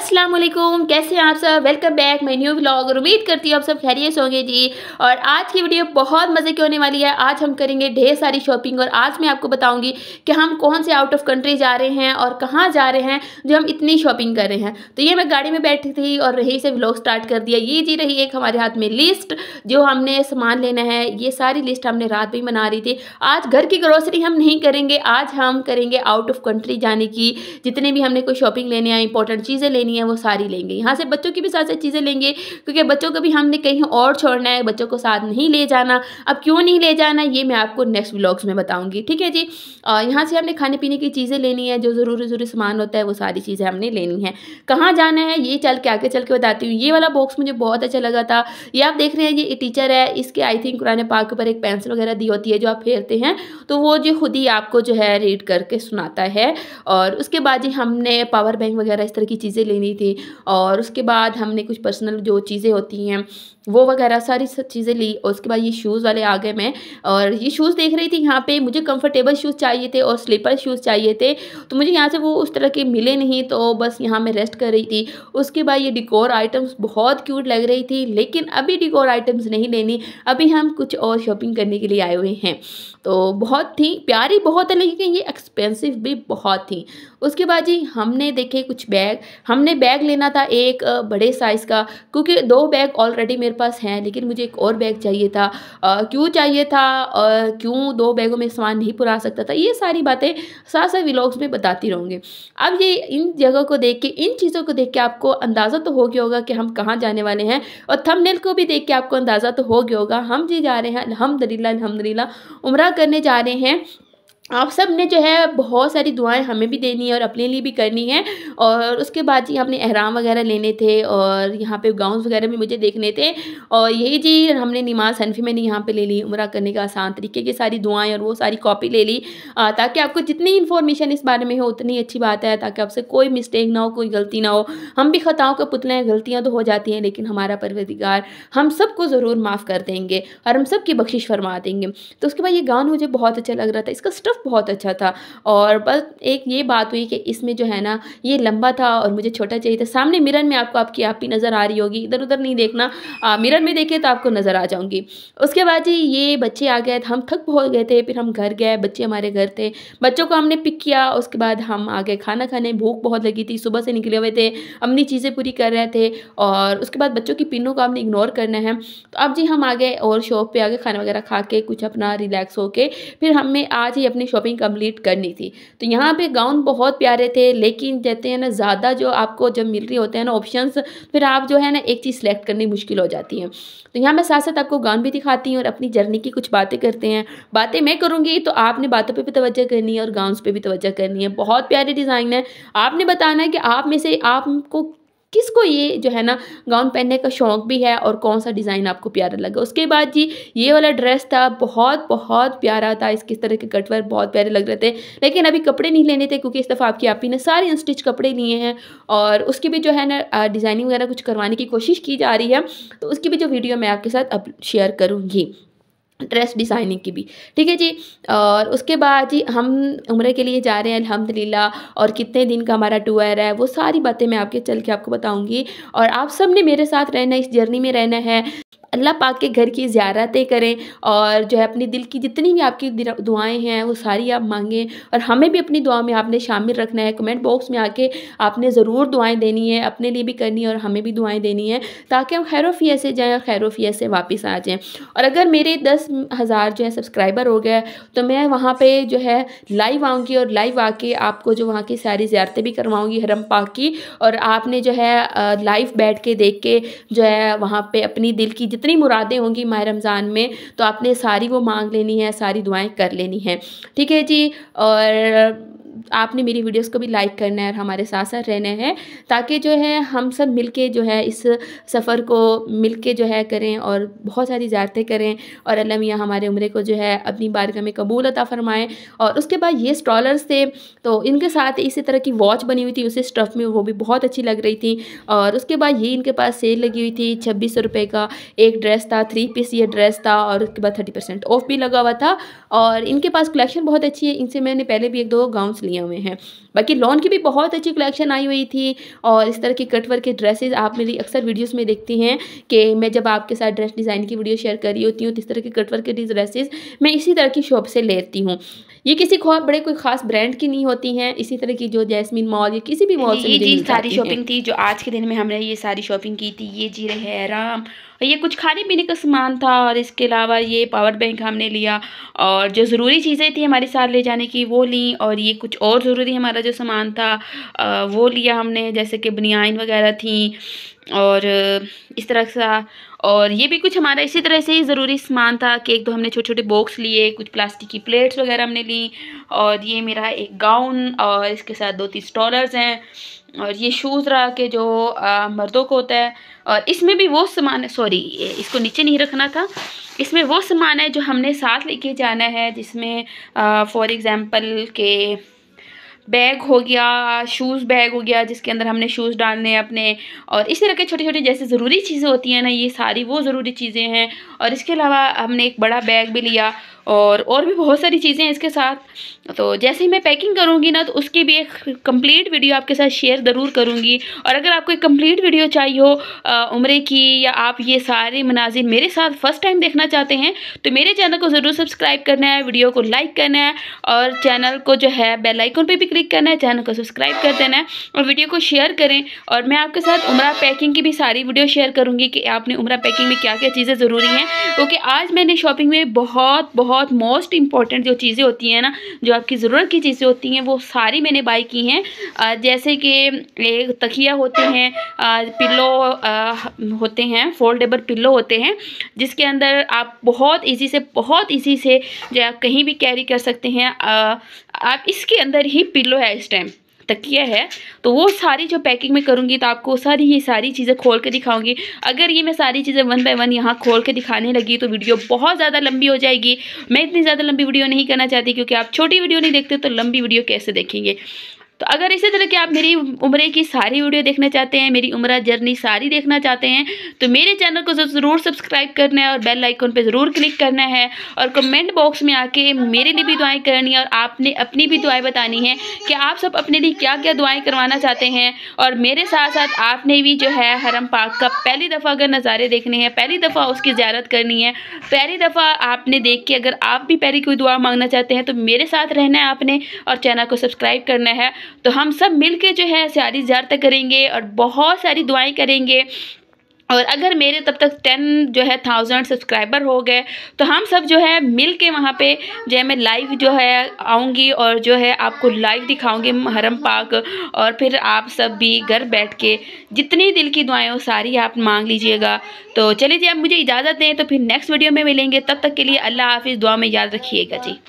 अस्सलाम वालेकुम कैसे हैं आप सब वेलकम बैक मैं न्यू ब्लॉग और उम्मीद करती हूँ आप सब खैरियत होंगे जी और आज की वीडियो बहुत मज़े की होने वाली है आज हम करेंगे ढेर सारी शॉपिंग और आज मैं आपको बताऊंगी कि हम कौन से आउट ऑफ कंट्री जा रहे हैं और कहाँ जा रहे हैं जो हम इतनी शॉपिंग कर रहे हैं तो ये मैं गाड़ी में बैठी थी और यहीं से ब्लॉग स्टार्ट कर दिया ये जी रही एक हमारे हाथ में लिस्ट जो हमने सामान लेना है ये सारी लिस्ट हमने रात में बना रही थी आज घर की ग्रोसरी हम नहीं करेंगे आज हम करेंगे आउट ऑफ कंट्री जाने की जितने भी हमने कोई शॉपिंग लेने हैं इंपॉर्टेंट चीज़ें लेनी लेनी है वो सारी लेंगे यहाँ से बच्चों की भी साथ साथ चीज़ें लेंगे क्योंकि बच्चों को भी हमने कहीं और छोड़ना है बच्चों को साथ नहीं ले जाना अब क्यों नहीं ले जाना ये मैं आपको नेक्स्ट ब्लॉग्स में बताऊँगी ठीक है जी यहाँ से हमने खाने पीने की चीज़ें लेनी है जो ज़रूरी ज़रूरी सामान होता है वो सारी चीज़ें हमने लेनी है कहाँ जाना है ये चल के आगे चल के बताती हूँ ये वाला बॉक्स मुझे बहुत अच्छा लगा था ये आप देख रहे हैं ये टीचर है इसके आई थिंक कुरान पाक के ऊपर एक पेंसिल वगैरह दी होती है जो आप फेरते हैं तो वो जो खुद ही आपको जो है रीड करके सुनाता है और उसके बाद ही हमने पावर बैंक वगैरह इस तरह की चीज़ें लेनी नहीं थी और उसके बाद हमने कुछ पर्सनल जो चीज़ें होती हैं वो वगैरह सारी सब चीज़ें ली और उसके बाद ये शूज़ वाले आ गए मैं और ये शूज़ देख रही थी यहाँ पे मुझे कंफर्टेबल शूज़ चाहिए थे और स्लीपर शूज़ चाहिए थे तो मुझे यहाँ से वो उस तरह के मिले नहीं तो बस यहाँ मैं रेस्ट कर रही थी उसके बाद ये डिकोर आइटम्स बहुत क्यूट लग रही थी लेकिन अभी डिकोर आइटम्स नहीं लेनी अभी हम कुछ और शॉपिंग करने के लिए आए हुए हैं तो बहुत थी प्यारी बहुत है लेकिन ये एक्सपेंसिव भी बहुत थी उसके बाद जी हमने देखे कुछ बैग हमने बैग लेना था एक बड़े साइज़ का क्योंकि दो बैग ऑलरेडी मेरे मेरे पास हैं लेकिन मुझे एक और बैग चाहिए था क्यों चाहिए था और क्यों दो बैगों में सामान नहीं पुरा सकता था ये सारी बातें साथ साथ व्लॉग्स में बताती रहूँगी अब ये इन जगह को देख के इन चीज़ों को देख के आपको अंदाज़ा तो हो गया होगा कि हम कहाँ जाने वाले हैं और थमनेल को भी देख के आपको अंदाज़ा तो हो गया होगा हम जी जा रहे हैं अलहमदिल्ला अलहमदिल्ला उम्र करने जा रहे हैं आप सब ने जो है बहुत सारी दुआएं हमें भी देनी है और अपने लिए भी करनी है और उसके बाद जी हमने अहराम वगैरह लेने थे और यहाँ पे गाउन वगैरह भी मुझे देखने थे और यही जी हमने नमाज हनफी मैंने यहाँ पे ले ली उम्र करने का आसान तरीके की सारी दुआएं और वो सारी कॉपी ले ली ताकि आपको जितनी इन्फॉर्मेशन इस बारे में हो उतनी अच्छी बात है ताकि आपसे कोई मिस्टेक ना हो कोई गलती ना हो हम भी ख़ताओं के पुतले हैं गलतियाँ तो हो जाती हैं लेकिन हमारा परवदिगार हम सबको ज़रूर माफ़ कर देंगे और हम सब की बख्शिश फरमा देंगे तो उसके बाद ये गान मुझे बहुत अच्छा लग रहा था इसका स्टफ बहुत अच्छा था और बस एक ये बात हुई कि इसमें जो है ना ये लंबा था और मुझे छोटा चाहिए था सामने मिरर में आपको आपकी आप ही नज़र आ रही होगी इधर उधर नहीं देखना मिरन मिरर में देखे तो आपको नज़र आ जाऊँगी उसके बाद जी ये बच्चे आ गए हम थक बहुत गए थे फिर हम घर गए बच्चे हमारे घर थे बच्चों को हमने पिक किया उसके बाद हम आ गए खाना खाने भूख बहुत लगी थी सुबह से निकले हुए थे अपनी चीज़ें पूरी कर रहे थे और उसके बाद बच्चों की पिनों को आपने इग्नोर करना है तो अब जी हम आ गए और शॉप पे आ गए खाना वगैरह खा के कुछ अपना रिलैक्स होके फिर हमें आज ही अपने शॉपिंग कंप्लीट करनी थी तो यहाँ पे गाउन बहुत प्यारे थे लेकिन कहते हैं ना ज़्यादा जो आपको जब मिल रही होते हैं ना ऑप्शंस फिर आप जो है ना एक चीज़ सेलेक्ट करनी मुश्किल हो जाती है तो यहाँ मैं साथ साथ आपको गाउन भी दिखाती हूँ और अपनी जर्नी की कुछ बातें करते हैं बातें मैं करूँगी तो आपने बातों पर भी तोज्जह करनी है और गाउन पर भी तोज्जह करनी है बहुत प्यारे डिज़ाइन है आपने बताना है कि आप में से आपको किसको ये जो है ना गाउन पहनने का शौक़ भी है और कौन सा डिज़ाइन आपको प्यारा लगा उसके बाद जी ये वाला ड्रेस था बहुत बहुत प्यारा था इस किस तरह के कटवर बहुत प्यारे लग रहे थे लेकिन अभी कपड़े नहीं लेने थे क्योंकि इस दफ़ा आपकी आपी ने सारे अनस्टिच कपड़े लिए हैं और उसकी भी जो है ना डिज़ाइनिंग वगैरह कुछ करवाने की कोशिश की जा रही है तो उसकी भी जो वीडियो मैं आपके साथ अब शेयर करूँगी ड्रेस डिज़ाइनिंग की भी ठीक है जी और उसके बाद जी हम उम्र के लिए जा रहे हैं अलहमदिल्ला और कितने दिन का हमारा टूर है वो सारी बातें मैं आपके चल के आपको बताऊँगी और आप सब ने मेरे साथ रहना इस जर्नी में रहना है अल्लाह पाक के घर की ज़्यारतें करें और जो है अपने दिल की जितनी भी आपकी दुआएं हैं वो सारी आप मांगें और हमें भी अपनी दुआ में आपने शामिल रखना है कमेंट बॉक्स में आके आपने ज़रूर दुआएं देनी है अपने लिए भी करनी है और हमें भी दुआएं देनी है ताकि हम खैरोफिया से जाएँ और खैरोफिया से वापस आ जाएँ और अगर मेरे दस हज़ार जो है सब्सक्राइबर हो गए तो मैं वहाँ पर जो है लाइव आऊँगी और लाइव आके आपको जो वहाँ की सारी ज़्यारतें भी करवाऊँगी हरम पाक की और आपने जो है लाइव बैठ के देख के जो है वहाँ पर अपनी दिल की जितनी मुरादें होंगी माह रमज़ान में तो आपने सारी वो मांग लेनी है सारी दुआएं कर लेनी हैं ठीक है जी और आपने मेरी वीडियोस को भी लाइक करना है और हमारे साथ साथ रहना है ताकि जो है हम सब मिलके जो है इस सफ़र को मिलके जो है करें और बहुत सारी ज्यारतें करें और अल्लाह मियाँ हमारे उम्र को जो है अपनी बारगाह में कबूल अता फ़रमाएँ और उसके बाद ये स्टॉलर्स थे तो इनके साथ इसी तरह की वॉच बनी हुई थी उसी स्टफ़ में वो भी बहुत अच्छी लग रही थी और उसके बाद ये इनके पास सेल लगी हुई थी छब्बीस रुपये का एक ड्रेस था थ्री पीस ये ड्रेस था और उसके बाद थर्टी परसेंट ऑफ भी लगा हुआ था और इनके पास कलेक्शन बहुत अच्छी है इनसे मैंने पहले भी एक दो गाउन लिए हुए हैं बाकी लॉन की भी बहुत अच्छी कलेक्शन आई हुई थी और इस तरह के कटवर के ड्रेसेस आप मेरी अक्सर वीडियोस में देखती हैं कि मैं जब आपके साथ ड्रेस डिज़ाइन की वीडियो शेयर कर रही होती हूँ तो इस तरह के कटवर के ड्रेसेस मैं इसी तरह की शॉप से लेती हूँ ये किसी खौर बड़े कोई खास ब्रांड की नहीं होती हैं इसी तरह की जो जैस्मिन मॉल या किसी भी मॉल से ये जी सारी शॉपिंग थी जो आज के दिन में हमने ये सारी शॉपिंग की थी ये जी रहे आराम और ये कुछ खाने पीने का सामान था और इसके अलावा ये पावर बैंक हमने लिया और जो ज़रूरी चीज़ें थी हमारे साथ ले जाने की वो ली और ये कुछ और ज़रूरी हमारा जो सामान था वो लिया हमने जैसे कि बनियाइन वगैरह थी और इस तरह सा और ये भी कुछ हमारा इसी तरह से ही ज़रूरी सामान था कि एक तो हमने छोटे छोटे बॉक्स लिए कुछ प्लास्टिक की प्लेट्स वगैरह हमने ली और ये मेरा एक गाउन और इसके साथ दो तीन स्टॉलर्स हैं और ये शूज़ रहा के जो आ, मर्दों को होता है और इसमें भी वो सामान सॉरी इसको नीचे नहीं रखना था इसमें वो सामान है जो हमने साथ लेके जाना है जिसमें फ़ॉर एग्ज़ाम्पल के बैग हो गया शूज़ बैग हो गया जिसके अंदर हमने शूज़ डालने अपने और इस तरह के छोटे छोटे जैसे ज़रूरी चीज़ें होती हैं ना ये सारी वो ज़रूरी चीज़ें हैं और इसके अलावा हमने एक बड़ा बैग भी लिया और और भी बहुत सारी चीज़ें हैं इसके साथ तो जैसे ही मैं पैकिंग करूँगी ना तो उसकी भी एक कंप्लीट वीडियो आपके साथ शेयर ज़रूर करूँगी और अगर आपको एक कंप्लीट वीडियो चाहिए हो उम्र की या आप ये सारे मनाजिर मेरे साथ फ़र्स्ट टाइम देखना चाहते हैं तो मेरे चैनल को ज़रूर सब्सक्राइब करना है वीडियो को लाइक करना है और चैनल को जो है बेलाइकन पर भी क्लिक करना है चैनल को सब्सक्राइब कर देना है और वीडियो को शेयर करें और मैं आपके साथ उम्र पैकिंग की भी सारी वीडियो शेयर करूँगी कि आपने उम्र पैकिंग में क्या क्या चीज़ें ज़रूरी हैं ओके आज मैंने शॉपिंग में बहुत बहुत बहुत मोस्ट इंपॉर्टेंट जो चीज़ें होती हैं ना जो आपकी ज़रूरत की चीज़ें होती हैं वो सारी मैंने बाई की हैं जैसे कि एक तकिया होते हैं पिल्लो होते हैं फोल्डेबल पिल्लो होते हैं जिसके अंदर आप बहुत ईजी से बहुत ईजी से जो आप कहीं भी कैरी कर सकते हैं आप इसके अंदर ही पिल्लो है इस टाइम तकिया है तो वो सारी जो पैकिंग मैं करूँगी तो आपको सारी ये सारी चीज़ें खोल के दिखाऊँगी अगर ये मैं सारी चीज़ें वन बाय वन यहाँ खोल के दिखाने लगी तो वीडियो बहुत ज़्यादा लंबी हो जाएगी मैं इतनी ज़्यादा लंबी वीडियो नहीं करना चाहती क्योंकि आप छोटी वीडियो नहीं देखते तो लंबी वीडियो कैसे देखेंगे तो अगर इसी तरह की आप मेरी उम्र की सारी वीडियो देखना चाहते हैं मेरी उम्र जर्नी सारी देखना चाहते हैं तो मेरे चैनल को ज़रूर सब्सक्राइब करना है और बेल आइकॉन पर ज़रूर क्लिक करना है और कमेंट बॉक्स में आके मेरे लिए भी दुआएं करनी है और आपने अपनी भी दुआएं बतानी है कि आप सब अपने लिए क्या क्या दुआएँ करवाना चाहते हैं और मेरे साथ साथ आपने भी जो है हरम पाक का पहली दफ़ा अगर नज़ारे देखने हैं पहली दफ़ा उसकी ज्यारत करनी है पहली दफ़ा आपने देख के अगर आप भी पहली कोई दुआ मांगना चाहते हैं तो मेरे साथ रहना है आपने और चैनल को सब्सक्राइब करना है तो हम सब मिल जो है सारी ज्यारत करेंगे और बहुत सारी दुआएं करेंगे और अगर मेरे तब तक टेन जो है थाउजेंड सब्सक्राइबर हो गए तो हम सब जो है मिल के वहाँ पर जो है मैं लाइव जो है आऊँगी और जो है आपको लाइव दिखाऊँगी हरम पाक और फिर आप सब भी घर बैठ के जितनी दिल की दुआएं हो सारी आप मांग लीजिएगा तो चलिए जी आप मुझे इजाज़त दें तो फिर नेक्स्ट वीडियो में मिलेंगे तब तक के लिए अल्लाह हाफिज़ दुआ में याद रखिएगा जी